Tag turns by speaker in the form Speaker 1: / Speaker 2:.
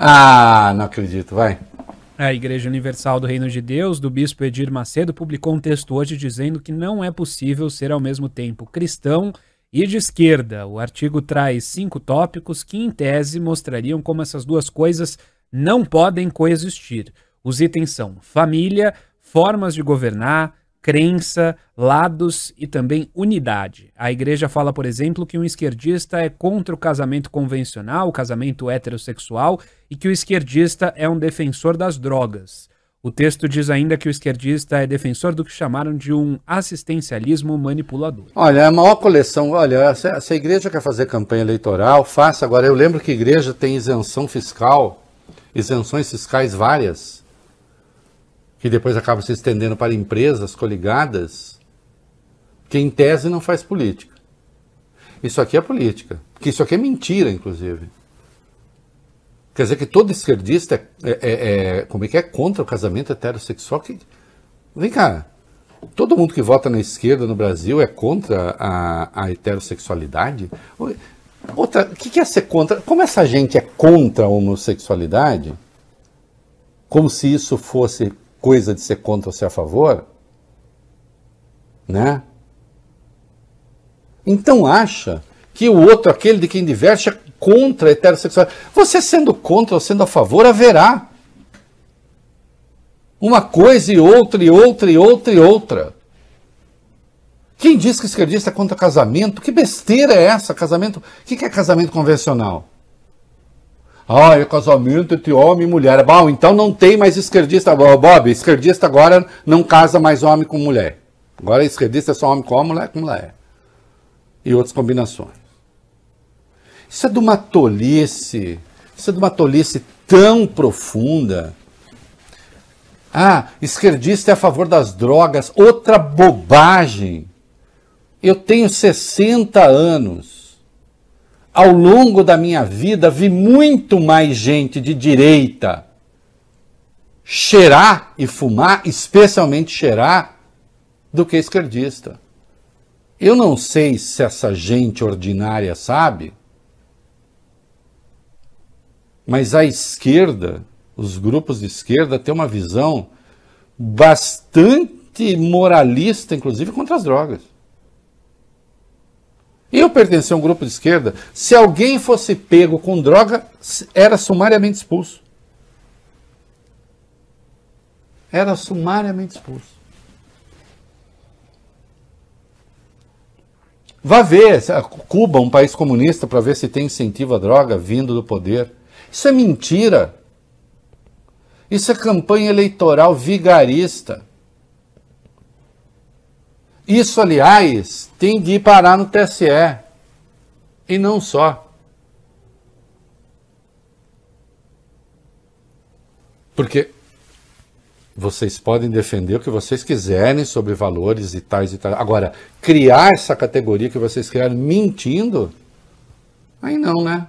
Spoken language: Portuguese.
Speaker 1: Ah,
Speaker 2: não acredito, vai.
Speaker 1: A Igreja Universal do Reino de Deus, do bispo Edir Macedo, publicou um texto hoje dizendo que não é possível ser ao mesmo tempo cristão e de esquerda. O artigo traz cinco tópicos que, em tese, mostrariam como essas duas coisas não podem coexistir. Os itens são família, formas de governar, crença, lados e também unidade. A igreja fala, por exemplo, que um esquerdista é contra o casamento convencional, o casamento heterossexual, e que o esquerdista é um defensor das drogas. O texto diz ainda que o esquerdista é defensor do que chamaram de um assistencialismo manipulador.
Speaker 2: Olha, é a maior coleção. Olha, se a igreja quer fazer campanha eleitoral, faça. Agora, eu lembro que a igreja tem isenção fiscal, isenções fiscais várias que depois acaba se estendendo para empresas coligadas, que em tese não faz política. Isso aqui é política, isso aqui é mentira, inclusive. Quer dizer que todo esquerdista é, é, é, é, como é que é contra o casamento heterossexual? Que... Vem cá, todo mundo que vota na esquerda no Brasil é contra a, a heterossexualidade? Outra, o que, que é ser contra? Como essa gente é contra a homossexualidade? Como se isso fosse coisa de ser contra ou ser a favor, né? Então acha que o outro, aquele de quem diverte, é contra a heterossexualidade. Você sendo contra ou sendo a favor, haverá uma coisa e outra, e outra, e outra, e outra. Quem diz que esquerdista é contra casamento? Que besteira é essa? Casamento? O que é casamento convencional? Ah, é casamento entre homem e mulher. Bom, então não tem mais esquerdista. Bob, esquerdista agora não casa mais homem com mulher. Agora esquerdista é só homem com homem, mulher com mulher. E outras combinações. Isso é de uma tolice. Isso é de uma tolice tão profunda. Ah, esquerdista é a favor das drogas. Outra bobagem. Eu tenho 60 anos. Ao longo da minha vida, vi muito mais gente de direita cheirar e fumar, especialmente cheirar, do que esquerdista. Eu não sei se essa gente ordinária sabe, mas a esquerda, os grupos de esquerda, têm uma visão bastante moralista, inclusive contra as drogas. Eu pertencia a um grupo de esquerda, se alguém fosse pego com droga, era sumariamente expulso. Era sumariamente expulso. Vá ver Cuba, um país comunista, para ver se tem incentivo à droga vindo do poder. Isso é mentira. Isso é campanha eleitoral vigarista. Isso, aliás, tem de ir parar no TSE. E não só. Porque vocês podem defender o que vocês quiserem sobre valores e tais e tal. Agora, criar essa categoria que vocês criaram mentindo, aí não, né?